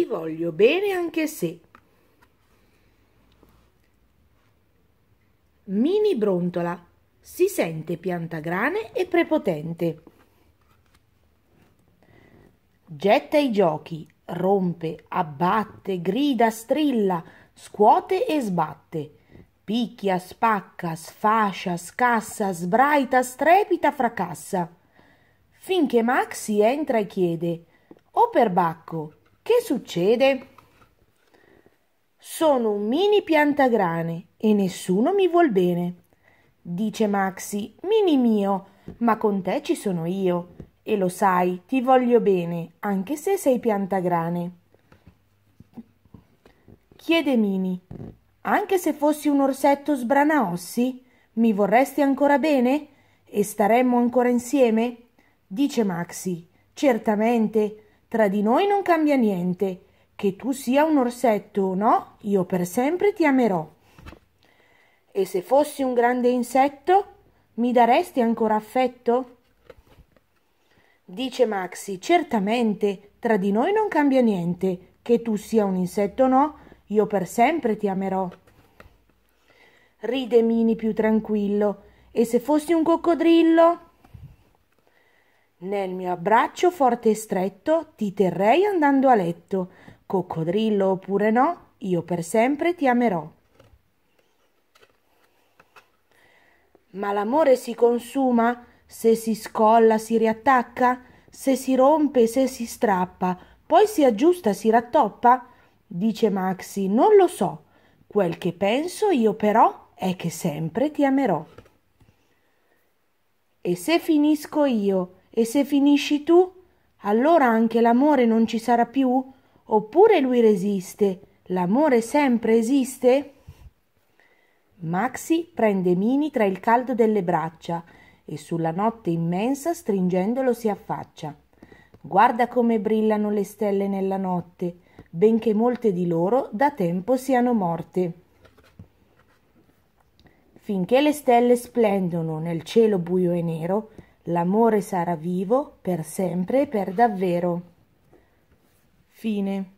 ti voglio bene anche se. Mini brontola, si sente piantagrane e prepotente. Getta i giochi, rompe, abbatte, grida, strilla, scuote e sbatte. Picchia, spacca, sfascia, scassa, sbraita, strepita, fracassa. Finché Maxi entra e chiede: O perbacco, che succede? Sono un mini piantagrane e nessuno mi vuol bene. Dice Maxi, mini mio, ma con te ci sono io. E lo sai, ti voglio bene, anche se sei piantagrane. Chiede Mini, anche se fossi un orsetto sbranaossi, mi vorresti ancora bene? E staremmo ancora insieme? Dice Maxi, certamente, tra di noi non cambia niente. Che tu sia un orsetto o no, io per sempre ti amerò. E se fossi un grande insetto, mi daresti ancora affetto? Dice Maxi, certamente, tra di noi non cambia niente. Che tu sia un insetto o no, io per sempre ti amerò. Ride Mini più tranquillo. E se fossi un coccodrillo? Nel mio abbraccio forte e stretto ti terrei andando a letto. Coccodrillo oppure no, io per sempre ti amerò. Ma l'amore si consuma se si scolla, si riattacca, se si rompe, se si strappa, poi si aggiusta, si rattoppa? Dice Maxi, non lo so. Quel che penso io però è che sempre ti amerò. E se finisco io? E se finisci tu, allora anche l'amore non ci sarà più? Oppure lui resiste? L'amore sempre esiste? Maxi prende Mini tra il caldo delle braccia e sulla notte immensa stringendolo si affaccia. Guarda come brillano le stelle nella notte, benché molte di loro da tempo siano morte. Finché le stelle splendono nel cielo buio e nero, l'amore sarà vivo per sempre e per davvero. Fine.